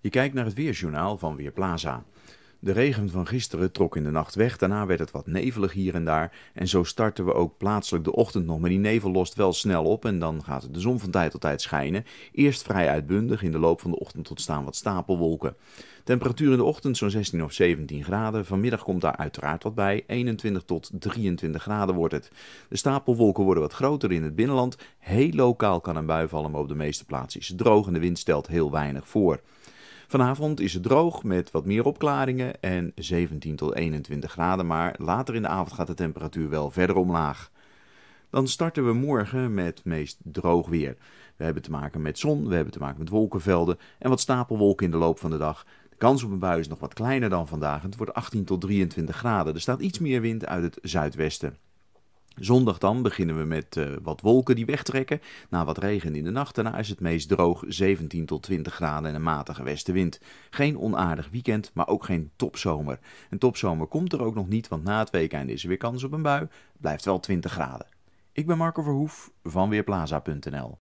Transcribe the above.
Je kijkt naar het weerjournaal van Weerplaza. De regen van gisteren trok in de nacht weg, daarna werd het wat nevelig hier en daar. En zo starten we ook plaatselijk de ochtend nog, maar die nevel lost wel snel op en dan gaat de zon van tijd tot tijd schijnen. Eerst vrij uitbundig, in de loop van de ochtend tot staan wat stapelwolken. Temperatuur in de ochtend zo'n 16 of 17 graden, vanmiddag komt daar uiteraard wat bij, 21 tot 23 graden wordt het. De stapelwolken worden wat groter in het binnenland, heel lokaal kan een bui vallen, maar op de meeste plaatsen is het droog en de wind stelt heel weinig voor. Vanavond is het droog met wat meer opklaringen en 17 tot 21 graden, maar later in de avond gaat de temperatuur wel verder omlaag. Dan starten we morgen met meest droog weer. We hebben te maken met zon, we hebben te maken met wolkenvelden en wat stapelwolken in de loop van de dag. De kans op een bui is nog wat kleiner dan vandaag. Het wordt 18 tot 23 graden. Er staat iets meer wind uit het zuidwesten. Zondag dan beginnen we met eh, wat wolken die wegtrekken. Na wat regen in de nacht, daarna is het meest droog 17 tot 20 graden en een matige westenwind. Geen onaardig weekend, maar ook geen topzomer. Een topzomer komt er ook nog niet, want na het weekend is er weer kans op een bui. blijft wel 20 graden. Ik ben Marco Verhoef van Weerplaza.nl